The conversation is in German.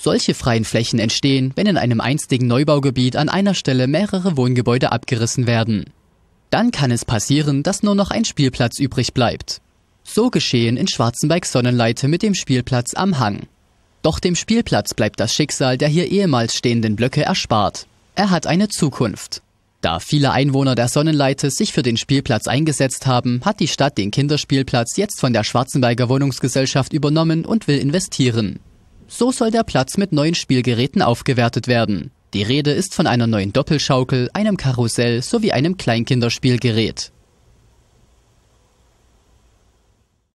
Solche freien Flächen entstehen, wenn in einem einstigen Neubaugebiet an einer Stelle mehrere Wohngebäude abgerissen werden. Dann kann es passieren, dass nur noch ein Spielplatz übrig bleibt. So geschehen in Schwarzenberg Sonnenleite mit dem Spielplatz am Hang. Doch dem Spielplatz bleibt das Schicksal der hier ehemals stehenden Blöcke erspart. Er hat eine Zukunft. Da viele Einwohner der Sonnenleite sich für den Spielplatz eingesetzt haben, hat die Stadt den Kinderspielplatz jetzt von der Schwarzenberger Wohnungsgesellschaft übernommen und will investieren. So soll der Platz mit neuen Spielgeräten aufgewertet werden. Die Rede ist von einer neuen Doppelschaukel, einem Karussell sowie einem Kleinkinderspielgerät.